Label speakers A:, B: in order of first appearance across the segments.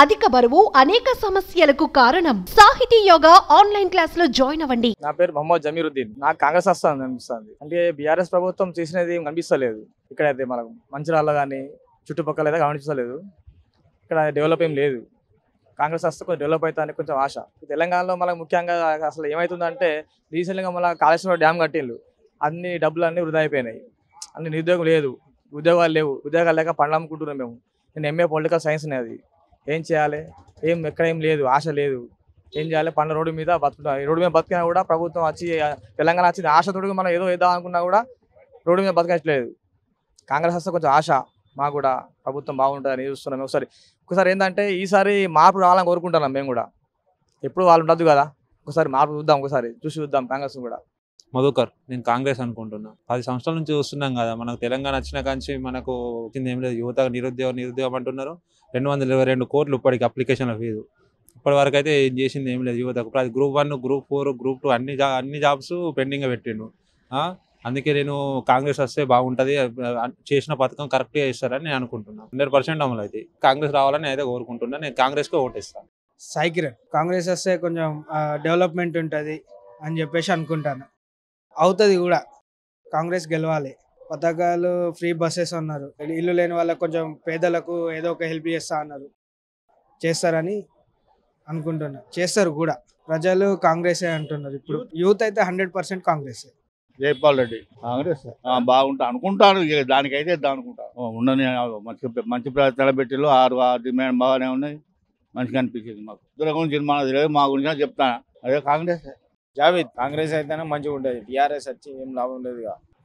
A: అధిక బరువు అనేక సమస్యలకు కారణం సాహితీ యోగా ఆన్లైన్ క్లాస్ లో జాయిన్ అవ్వండి నా పేరు మహమ్మద్ జమీరుద్దీన్ నాకు కాంగ్రెస్ వస్తుంది అనిపిస్తుంది అంటే బీఆర్ఎస్ ప్రభుత్వం చేసినది కనిపిస్తలేదు అయితే మనకు మంచిర్యాల కానీ చుట్టుపక్కల అయితే గమనించలేదు ఇక్కడ డెవలప్ ఏం లేదు కాంగ్రెస్ వస్తే కొంచెం డెవలప్ అవుతుందని కొంచెం ఆశ తెలంగాణలో మనకు ముఖ్యంగా అసలు ఏమవుతుందంటే రీసెంట్గా మన కాళేశ్వరం డ్యామ్ కట్టిండ్రు అన్ని డబ్బులు అన్నీ వృధా అయిపోయినాయి అన్ని నిరుద్యోగం లేదు ఉద్యోగాలు లేవు ఉద్యోగాలు లేక పండ్లు అమ్ముకుంటున్నాం మేము నేను ఎంఏ పొలిటికల్ సైన్స్ అనేది ఏం చేయాలి ఏం ఎక్కడ ఏం లేదు ఆశ లేదు ఏం చేయాలి పండ్ల రోడ్డు మీద బతుకుతాం రోడ్డు మీద బతికినా కూడా ప్రభుత్వం వచ్చి తెలంగాణ వచ్చింది ఆశతోడు మనం ఏదో ఏదో అనుకున్నా కూడా రోడ్డు మీద బతకట్లేదు కాంగ్రెస్ వస్తే కొంచెం ఆశ మాకు కూడా ప్రభుత్వం బాగుంటుందని చూస్తున్నాం ఒకసారి ఒకసారి ఏంటంటే ఈసారి మార్పు రావాలని కోరుకుంటున్నాం మేము కూడా ఎప్పుడు వాళ్ళు ఉండదు కదా ఒకసారి మార్పు చూద్దాం ఒకసారి చూసి చూద్దాం కాంగ్రెస్ కూడా మధుకర్ నేను కాంగ్రెస్ అనుకుంటున్నా పది సంవత్సరాల నుంచి చూస్తున్నాం కదా మనకు తెలంగాణ వచ్చిన కానీ మనకు వచ్చింది ఏం లేదు యువత నిరుద్యోగ నిరుద్యోగం అంటున్నారు రెండు వందల ఇరవై రెండు కోట్లు ఇప్పటికి అప్లికేషన్ల ఫీజు ఇప్పటి వరకు అయితే ఏం చేసింది ఏం లేదు యువతకు అది group one group four group two అన్ని జా అన్ని జాబ్స్ పెండింగ్గా పెట్టిండు అందుకే నేను కాంగ్రెస్ వస్తే బాగుంటుంది చేసిన పథకం కరెక్ట్గా ఇస్తారని నేను అనుకుంటున్నాను హండ్రెడ్ పర్సెంట్ అమలు అయితే కాంగ్రెస్ రావాలని అయితే కోరుకుంటున్నాను నేను కాంగ్రెస్కే ఓటేస్తాను సాయి కాంగ్రెస్ వస్తే కొంచెం డెవలప్మెంట్ ఉంటుంది అని చెప్పేసి అనుకుంటాను అవుతుంది కూడా కాంగ్రెస్ గెలవాలి పథకాలు ఫ్రీ బస్సెస్ అన్నారు ఇల్లు లేని వాళ్ళకు కొంచెం పేదలకు ఏదో ఒక హెల్ప్ చేస్తా అన్నారు చేస్తారని అనుకుంటున్నా చేస్తారు కూడా ప్రజలు కాంగ్రెసే అంటున్నారు ఇప్పుడు యూత్ అయితే హండ్రెడ్ పర్సెంట్ కాంగ్రెస్ జైపాల్ రెడ్డి కాంగ్రెస్ బాగుంటా అనుకుంటాను దానికైతే అనుకుంటాను ఉండని మంచి మంచి తలబెట్టిలో ఆరు డిమాండ్ బాగానే ఉన్నాయి మంచిగా అనిపించింది మాకు దూరం గురించి తెలియదు మా గురించి చెప్తాను అదే కాంగ్రెస్ జావేద్ కాంగ్రెస్ అయితేనే మంచిగా ఉండేది టీఆర్ఎస్ వచ్చి ఏం లాభం లేదు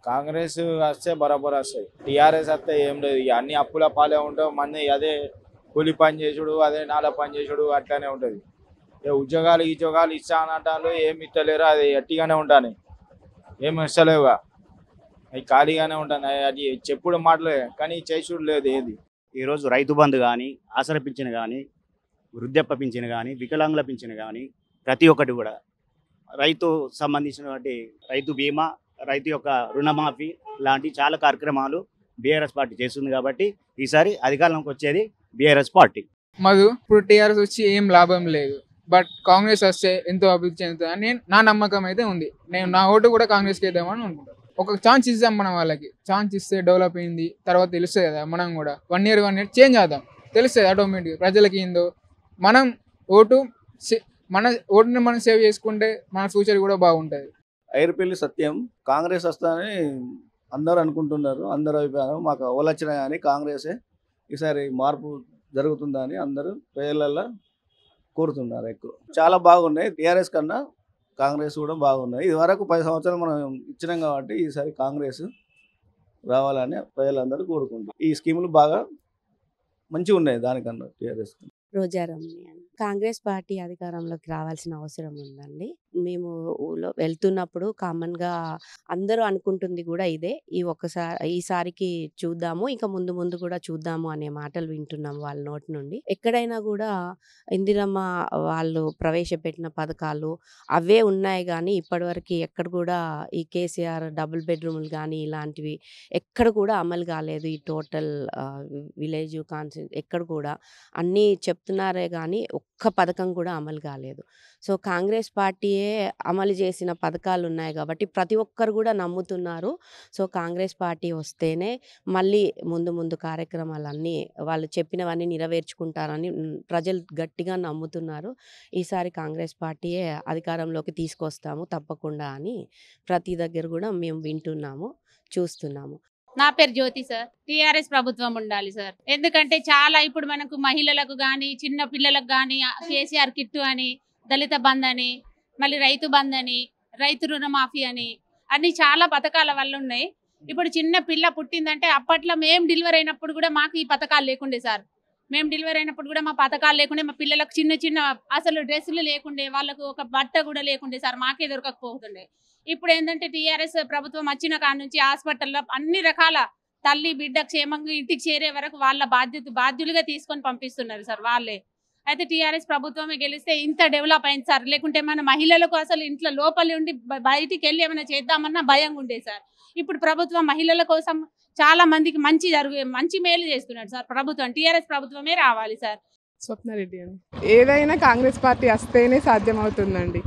A: కాంగ్రెస్ వస్తే బరాబర్ వస్తాయి టీఆర్ఎస్ వస్తే ఏం లేదు ఇక అన్ని అప్పుల పాలే ఉంటాయి మంది అదే కూలి పని చేసుడు అదే నాల పని చేసుడు అట్లానే ఉంటుంది ఇక ఉద్యోగాలు ఉద్యోగాలు ఇస్తా అనటాలు ఏమి ఇస్తలేరు అది ఎట్టిగానే ఉంటాను ఏమి ఇస్తలేవుగా అవి ఖాళీగానే ఉంటాను అది చెప్పుడు మాటలే కానీ చేసుడు లేదు ఏది ఈరోజు రైతు బంధు కానీ ఆసర పింఛను కానీ వృద్ధాప్య పింఛను కానీ వికలాంగుల పింఛను కానీ ప్రతి ఒక్కటి కూడా రైతు సంబంధించినటువంటి రైతు బీమా రైతు యొక్క రుణమాఫీ లాంటి చాలా కార్యక్రమాలు బీఆర్ఎస్ పార్టీ చేస్తుంది కాబట్టి ఈసారి అధికారంలోకి వచ్చేది బీఆర్ఎస్ పార్టీ మధు ఇప్పుడు టీఆర్ఎస్ వచ్చి ఏం లాభం లేదు బట్ కాంగ్రెస్ వస్తే ఎంతో అభివృద్ధి చెందుతుంది నేను నా నమ్మకం అయితే ఉంది నేను నా ఓటు కూడా కాంగ్రెస్కి వేద్దామని అనుకుంటాను ఒక ఛాన్స్ ఇస్తాం మనం వాళ్ళకి ఛాన్స్ ఇస్తే డెవలప్ అయింది తర్వాత తెలుస్తుంది కదా మనం కూడా one year one year change చేద్దాం తెలుస్తుంది ఆటోమేటిక్గా ప్రజలకి ఏందో మనం ఓటు మన ఓటుని మనం సేవ్ చేసుకుంటే మన ఫ్యూచర్ కూడా బాగుంటుంది ఐరపల్లి సత్యం కాంగ్రెస్ వస్తుందని అందరూ అనుకుంటున్నారు అందరు అభిప్రాయం మాకు అవలచ్చిన కానీ కాంగ్రెసే ఈసారి మార్పు జరుగుతుందని అందరూ ప్రజలల్లో కోరుతున్నారు ఎక్కువ చాలా బాగున్నాయి టీఆర్ఎస్ కన్నా కాంగ్రెస్ కూడా బాగున్నాయి ఇది వరకు పది సంవత్సరాలు మనం ఇచ్చినాం కాబట్టి ఈసారి కాంగ్రెస్ రావాలని ప్రజలందరూ కోరుకుంటారు ఈ స్కీములు బాగా మంచిగా ఉన్నాయి దానికన్నా టీఆర్ఎస్ రోజారమ్మ కాంగ్రెస్ పార్టీ అధికారంలోకి రావాల్సిన అవసరం ఉందండి మేము ఊళ్ళో వెళ్తున్నప్పుడు కామన్గా అందరూ అనుకుంటుంది కూడా ఇదే ఈ ఒక్కసారి ఈసారికి చూద్దాము ఇంకా ముందు ముందు కూడా చూద్దాము అనే మాటలు వింటున్నాం వాళ్ళ నోటి నుండి ఎక్కడైనా కూడా ఇందిరమ్మ వాళ్ళు ప్రవేశపెట్టిన పథకాలు అవే ఉన్నాయి కానీ ఇప్పటివరకు ఎక్కడ కూడా ఈ కేసీఆర్ డబుల్ బెడ్రూమ్లు కానీ ఇలాంటివి ఎక్కడ కూడా అమలు కాలేదు ఈ టోటల్ విలేజ్ కాన్సి ఎక్కడ కూడా అన్నీ చెప్తున్నారే కానీ ఒక్క పథకం కూడా అమలు కాలేదు సో కాంగ్రెస్ పార్టీయే అమలు చేసిన పథకాలు ఉన్నాయి కాబట్టి ప్రతి ఒక్కరు కూడా నమ్ముతున్నారు సో కాంగ్రెస్ పార్టీ వస్తేనే మళ్ళీ ముందు ముందు కార్యక్రమాలన్నీ వాళ్ళు చెప్పినవన్నీ నెరవేర్చుకుంటారని ప్రజలు గట్టిగా నమ్ముతున్నారు ఈసారి కాంగ్రెస్ పార్టీయే అధికారంలోకి తీసుకొస్తాము తప్పకుండా అని ప్రతి దగ్గర కూడా మేము వింటున్నాము చూస్తున్నాము నా పేరు జ్యోతి సార్ టీఆర్ఎస్ ప్రభుత్వం ఉండాలి సార్ ఎందుకంటే చాలా ఇప్పుడు మనకు మహిళలకు కానీ చిన్న పిల్లలకు కానీ కేసీఆర్ కిట్టు అని దళిత బంద్ అని మళ్ళీ రైతు బంద్ అని రైతు రుణమాఫీ అని అన్ని చాలా పథకాల వల్ల ఉన్నాయి ఇప్పుడు చిన్న పిల్ల పుట్టిందంటే అప్పట్లో మేము డెలివరీ అయినప్పుడు కూడా మాకు ఈ పథకాలు లేకుండే సార్ మేము డెలివరీ అయినప్పుడు కూడా మా పథకాలు లేకుండే మా పిల్లలకు చిన్న చిన్న అసలు డ్రెస్సులు లేకుండే వాళ్ళకు ఒక బట్ట కూడా లేకుండే సార్ మాకే దొరకకపోతుండే ఇప్పుడు ఏంటంటే టీఆర్ఎస్ ప్రభుత్వం వచ్చిన కాడ నుంచి హాస్పిటల్లో అన్ని రకాల తల్లి బిడ్డ క్షేమంగా ఇంటికి చేరే వరకు వాళ్ళ బాధ్యత బాధ్యులుగా తీసుకొని పంపిస్తున్నారు సార్ వాళ్ళే అయితే టీఆర్ఎస్ ప్రభుత్వమే గెలిస్తే ఇంత డెవలప్ అయింది సార్ లేకుంటే మన మహిళలకు అసలు ఇంట్లో లోపలి ఉండి బయటికి వెళ్ళి ఏమైనా చేద్దామన్నా భయంగా ఉండేది సార్ ఇప్పుడు ప్రభుత్వం మహిళల కోసం చాలా మందికి మంచి జరుగు మంచి మేలు చేస్తున్నాడు సార్ ప్రభుత్వం టీఆర్ఎస్ ప్రభుత్వమే రావాలి సార్ స్వప్నారెడ్డి అని ఏదైనా కాంగ్రెస్ పార్టీ వస్తేనే సాధ్యమవుతుందండి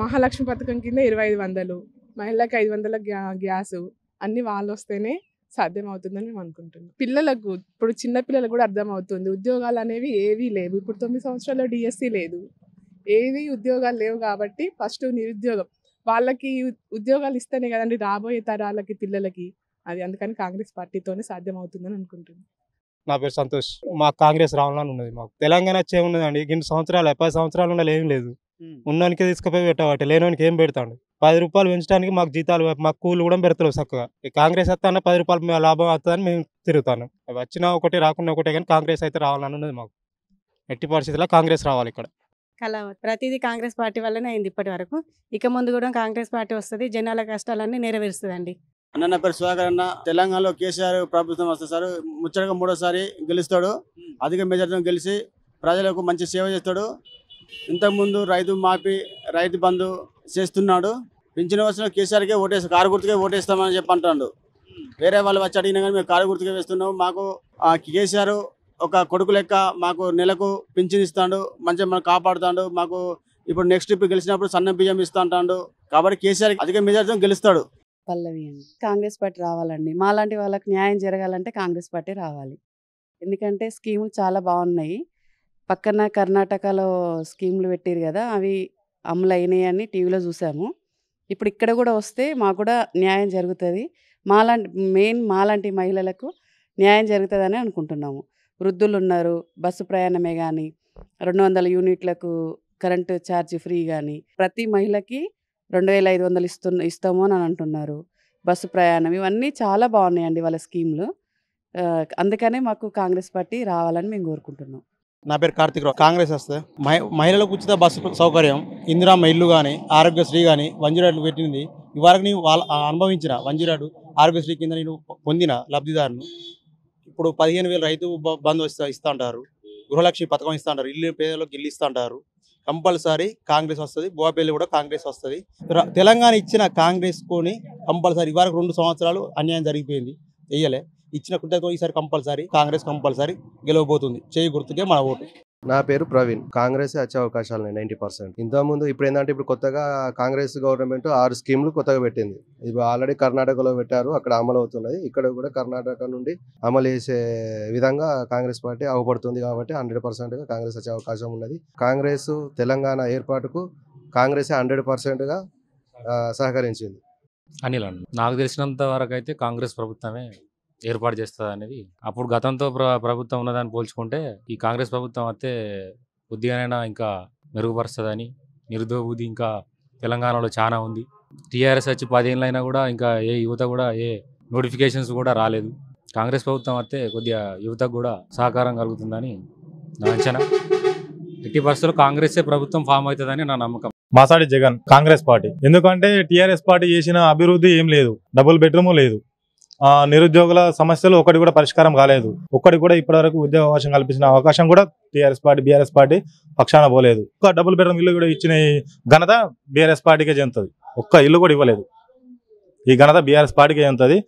A: మహాలక్ష్మి పథకం కింద ఇరవై ఐదు వందలు మహిళలకు ఐదు వందల గ్యాసు అన్నీ వాళ్ళు వస్తేనే సాధ్యం అవుతుందని మేము అనుకుంటున్నాం పిల్లలకు ఇప్పుడు చిన్న పిల్లలకు కూడా అర్థమవుతుంది ఉద్యోగాలు అనేవి ఏవీ లేవు ఇప్పుడు తొమ్మిది సంవత్సరాల్లో డిఎస్సి e లేదు ఏవి ఉద్యోగాలు లేవు కాబట్టి ఫస్ట్ నిరుద్యోగం వాళ్ళకి ఉద్యోగాలు ఇస్తేనే కదండి రాబోయే తరాలకి పిల్లలకి అది అందుకని కాంగ్రెస్ పార్టీతోనే సాధ్యం అవుతుందని అనుకుంటుంది నా పేరు సంతోష్ మా కాంగ్రెస్ రావాలని ఉన్నది మాకు తెలంగాణ వచ్చే ఉన్నదండి ఇన్ని సంవత్సరాలు పది సంవత్సరాలు ఉండాలి ఏం లేదు ఉన్నోనికి తీసుకుపోయి పెట్టవాటి లేనోనికి ఏం పెడతాడు పది రూపాయలు పెంచడానికి మాకు జీతాలు మాకు కూలు కూడా పెడతారు చక్కగా కాంగ్రెస్ వస్తాన పది రూపాయలు లాభం వస్తుందని మేము తిరుగుతాను వచ్చినా ఒకటి రాకుండా ఒకటే కానీ కాంగ్రెస్ అయితే రావాలని ఉన్నది మాకు ఎట్టి పరిస్థితుల్లో కాంగ్రెస్ రావాలి ఇక్కడ కళ ప్రతిదీ కాంగ్రెస్ పార్టీ వల్లనే అయింది ఇప్పటి వరకు ఇక ముందు కూడా కాంగ్రెస్ పార్టీ వస్తుంది జనాల కష్టాలన్నీ నెరవేరుస్తుందండి అన్న పేరు సుధాకర్ అన్న తెలంగాణలో కేసీఆర్ ప్రభుత్వం వస్తుంది సార్ ముచ్చటగా మూడోసారి గెలుస్తాడు అధిక మెజార్టీ గెలిచి ప్రజలకు మంచి సేవ చేస్తాడు ఇంతకుముందు రైతు మాఫీ రైతు బంధు చేస్తున్నాడు పింఛన్ వచ్చిన కేసీఆర్కే ఓటేస్తా కారు గుర్తుకే ఓటేస్తామని చెప్పి అంటున్నాడు వేరే వాళ్ళు వచ్చి అడిగినా కానీ మేము కారు గుర్తుకే వేస్తున్నాం మాకు కేసీఆర్ ఒక కొడుకు లెక్క మాకు నెలకు పింఛన్ ఇస్తాడు మంచిగా మనం కాపాడుతాడు మాకు ఇప్పుడు నెక్స్ట్ ఇప్పుడు గెలిచినప్పుడు సన్న బియ్యం ఇస్తా అంటాడు కాబట్టి కేసీఆర్ అధిక మెజార్టీ గెలుస్తాడు పల్లవి అండి కాంగ్రెస్ పార్టీ రావాలండి మాలాంటి వాళ్ళకి న్యాయం జరగాలంటే కాంగ్రెస్ పార్టీ రావాలి ఎందుకంటే స్కీములు చాలా బాగున్నాయి పక్కన కర్ణాటకలో స్కీమ్లు పెట్టారు కదా అవి అమలైనాయి అని టీవీలో చూసాము ఇప్పుడు ఇక్కడ కూడా వస్తే మాకు కూడా న్యాయం జరుగుతుంది మాలాంటి మెయిన్ మాలాంటి మహిళలకు న్యాయం జరుగుతుందని అనుకుంటున్నాము వృద్ధులు ఉన్నారు బస్సు ప్రయాణమే కానీ రెండు వందల యూనిట్లకు కరెంటు ఛార్జ్ ఫ్రీ కానీ ప్రతి మహిళకి రెండు వేల ఐదు వందలు ఇస్తున్న ఇస్తాము అని అంటున్నారు బస్సు ప్రయాణం ఇవన్నీ చాలా బాగున్నాయండి వాళ్ళ స్కీమ్లు అందుకనే మాకు కాంగ్రెస్ పార్టీ రావాలని మేము కోరుకుంటున్నాం నా పేరు కార్తిక్ రావు కాంగ్రెస్ వస్తే మహిళలకు ఉచిత బస్సు సౌకర్యం ఇందిరామ్మ ఇల్లు కానీ ఆరోగ్యశ్రీ కానీ వంజీరాడు పెట్టింది ఇవరకు నేను వాళ్ళ అనుభవించిన వంజీరాడు ఆరోగ్యశ్రీ కింద నేను పొందిన లబ్ధిదారును ఇప్పుడు పదిహేను వేలు రైతు బంధు ఇస్తా ఇస్తూ ఉంటారు గృహలక్ష్మి పథకం ఇస్తూ ఉంటారు ఇల్లు పేదలకు ఇల్లు ఇస్తూ ఉంటారు కంపల్సరీ కాంగ్రెస్ వస్తుంది బోపేలు కూడా కాంగ్రెస్ వస్తుంది తెలంగాణ ఇచ్చిన కాంగ్రెస్ కొని కంపల్సరీ ఇవరకు రెండు సంవత్సరాలు అన్యాయం జరిగిపోయింది వెయ్యలే ఇచ్చిన కృతజ్ఞత ఈసారి కంపల్సరీ కాంగ్రెస్ కంపల్సరీ గెలవబోతుంది చేయి గుర్తుకే మన ఓటు నా పేరు ప్రవీణ్ కాంగ్రెస్ వచ్చే అవకాశాలు ఉన్నాయి నైన్టీ పర్సెంట్ ఇంతకుముందు ఇప్పుడు ఏంటంటే ఇప్పుడు కొత్తగా కాంగ్రెస్ గవర్నమెంట్ ఆరు స్కీమ్లు కొత్తగా పెట్టింది ఇప్పుడు ఆల్రెడీ కర్ణాటకలో పెట్టారు అక్కడ అమలు అవుతున్నాయి ఇక్కడ కూడా కర్ణాటక నుండి అమలు చేసే విధంగా కాంగ్రెస్ పార్టీ అవపడుతుంది కాబట్టి హండ్రెడ్ పర్సెంట్గా కాంగ్రెస్ వచ్చే అవకాశం ఉన్నది కాంగ్రెస్ తెలంగాణ ఏర్పాటుకు కాంగ్రెస్ హండ్రెడ్ పర్సెంట్గా సహకరించింది అనిల్ నాకు తెలిసినంత వరకు అయితే కాంగ్రెస్ ప్రభుత్వమే ఏర్పాటు చేస్తుంది అనేది అప్పుడు గతంతో ప్ర ప్రభుత్వం ఉన్నదాన్ని పోల్చుకుంటే ఈ కాంగ్రెస్ ప్రభుత్వం అయితే కొద్దిగానైనా ఇంకా మెరుగుపరుస్తుందని నిరుద్యోగి ఇంకా తెలంగాణలో చాలా ఉంది టీఆర్ఎస్ వచ్చి పదేళ్ళు అయినా కూడా ఇంకా ఏ యువత కూడా ఏ నోటిఫికేషన్స్ కూడా రాలేదు కాంగ్రెస్ ప్రభుత్వం అయితే కొద్దిగా యువతకు కూడా సహకారం కలుగుతుందని నా అంచనా ఎట్టి పరిస్థితుల్లో కాంగ్రెసే ప్రభుత్వం ఫామ్ అవుతుందని నా నమ్మకం మాసాడి జగన్ కాంగ్రెస్ పార్టీ ఎందుకంటే టీఆర్ఎస్ పార్టీ చేసిన అభివృద్ధి ఏం లేదు డబుల్ బెడ్రూమ్ లేదు ఆ నిరుద్యోగుల సమస్యలు ఒకటి కూడా పరిష్కారం కాలేదు ఒక్కటి కూడా ఇప్పటివరకు ఉద్యోగ అవకాశం కల్పించిన అవకాశం కూడా టీఆర్ఎస్ పార్టీ బీఆర్ఎస్ పార్టీ పక్షాన పోలేదు ఒక్క డబుల్ బెడ్రూమ్ ఇల్లు కూడా ఇచ్చిన ఘనత బీఆర్ఎస్ పార్టీకే చెందుతుంది ఒక్క ఇల్లు కూడా ఇవ్వలేదు ఈ ఘనత బీఆర్ఎస్ పార్టీకే చెందుతుంది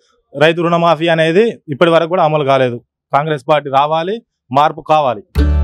A: రైతు రుణమాఫీ అనేది ఇప్పటి వరకు కూడా అమలు కాలేదు కాంగ్రెస్ పార్టీ రావాలి మార్పు కావాలి